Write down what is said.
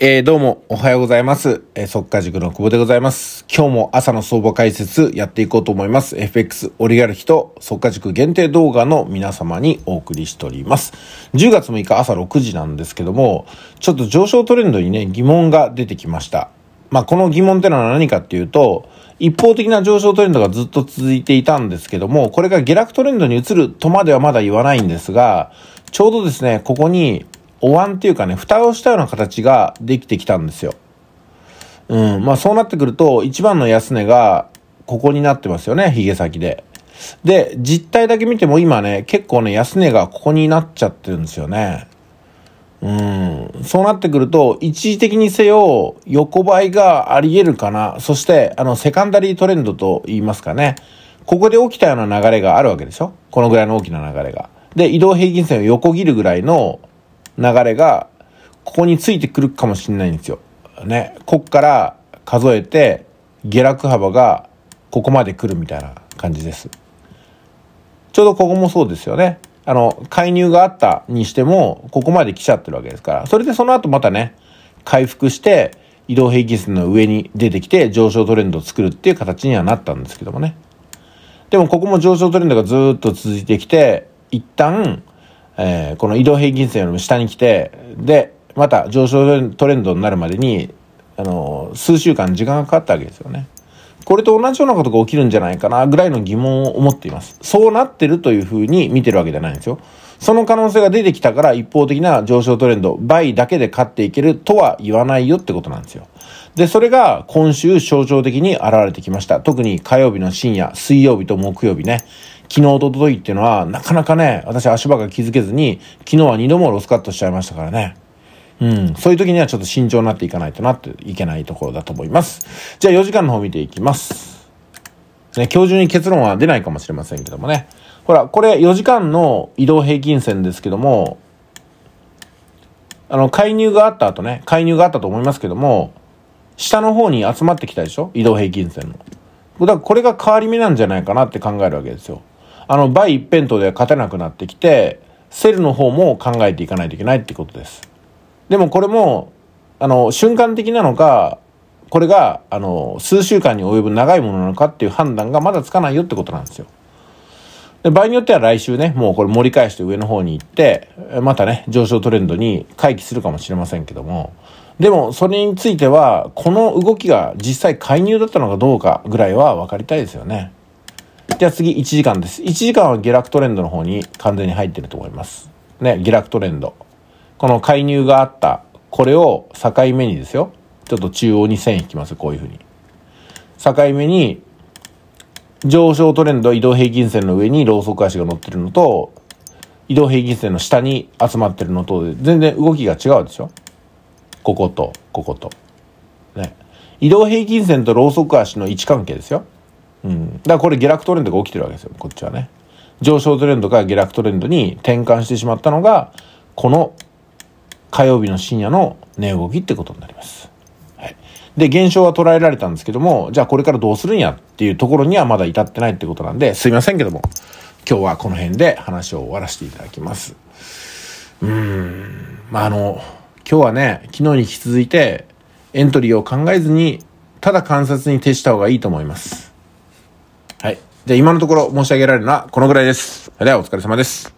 えー、どうも、おはようございます。えー、速稼塾の久保でございます。今日も朝の相場解説やっていこうと思います。FX オリガルヒと速稼塾限定動画の皆様にお送りしております。10月6日朝6時なんですけども、ちょっと上昇トレンドにね、疑問が出てきました。まあ、この疑問ってのは何かっていうと、一方的な上昇トレンドがずっと続いていたんですけども、これが下落トレンドに移るとまではまだ言わないんですが、ちょうどですね、ここにお椀っていうかね、蓋をしたような形ができてきたんですよ。うん。まあそうなってくると、一番の安値が、ここになってますよね、髭先で。で、実態だけ見ても今ね、結構ね、安値がここになっちゃってるんですよね。うん。そうなってくると、一時的にせよ、横ばいがあり得るかな。そして、あの、セカンダリートレンドと言いますかね。ここで起きたような流れがあるわけでしょこのぐらいの大きな流れが。で、移動平均線を横切るぐらいの流れが、ここについてくるかもしれないんですよ。ね。こっから数えて、下落幅がここまで来るみたいな感じです。ちょうどここもそうですよね。あの、介入があったにしても、ここまで来ちゃってるわけですから、それでその後またね、回復して、移動平均線の上に出てきて上昇トレンドを作るっていう形にはなったんですけどもね。でもここも上昇トレンドがずっと続いてきて、一旦えー、この移動平均線よりも下に来て、で、また上昇トレンドになるまでに、あの、数週間時間がかかったわけですよね。これと同じようなことが起きるんじゃないかな、ぐらいの疑問を思っています。そうなってるというふうに見てるわけじゃないんですよ。その可能性が出てきたから一方的な上昇トレンド、倍だけで勝っていけるとは言わないよってことなんですよ。で、それが今週象徴的に現れてきました。特に火曜日の深夜、水曜日と木曜日ね。昨日とと昨っていうのは、なかなかね、私足場が気づけずに、昨日は二度もロスカットしちゃいましたからね。うん。そういう時にはちょっと慎重になっていかないとなっていけないところだと思います。じゃあ4時間の方見ていきます。ね、今日中に結論は出ないかもしれませんけどもね。ほら、これ4時間の移動平均線ですけども、あの、介入があった後ね、介入があったと思いますけども、下の方に集まってきたでしょ移動平均線の。だからこれが変わり目なんじゃないかなって考えるわけですよ。あの、倍一辺倒では勝てなくなってきて、セルの方も考えていかないといけないってことです。でもこれも、あの、瞬間的なのか、これが、あの、数週間に及ぶ長いものなのかっていう判断がまだつかないよってことなんですよ。で場合によっては来週ね、もうこれ盛り返して上の方に行って、またね、上昇トレンドに回帰するかもしれませんけども、でもそれについては、この動きが実際介入だったのかどうかぐらいは分かりたいですよね。じゃあ次1時間です。1時間は下落トレンドの方に完全に入ってると思います。ね、下落トレンド。この介入があった、これを境目にですよ。ちょっと中央に線引きます。こういうふうに。境目に、上昇トレンド、移動平均線の上にローソク足が乗ってるのと、移動平均線の下に集まってるのとで、全然動きが違うでしょここと、ここと。ね。移動平均線とローソク足の位置関係ですよ。うん、だからこれ下落トレンドが起きてるわけですよこっちはね上昇トレンドが下落トレンドに転換してしまったのがこの火曜日の深夜の値動きってことになります、はい、で現象は捉えられたんですけどもじゃあこれからどうするんやっていうところにはまだ至ってないってことなんですいませんけども今日はこの辺で話を終わらせていただきますうんまああの今日はね昨日に引き続いてエントリーを考えずにただ観察に徹した方がいいと思いますはい。じゃあ今のところ申し上げられるのはこのぐらいです。それではお疲れ様です。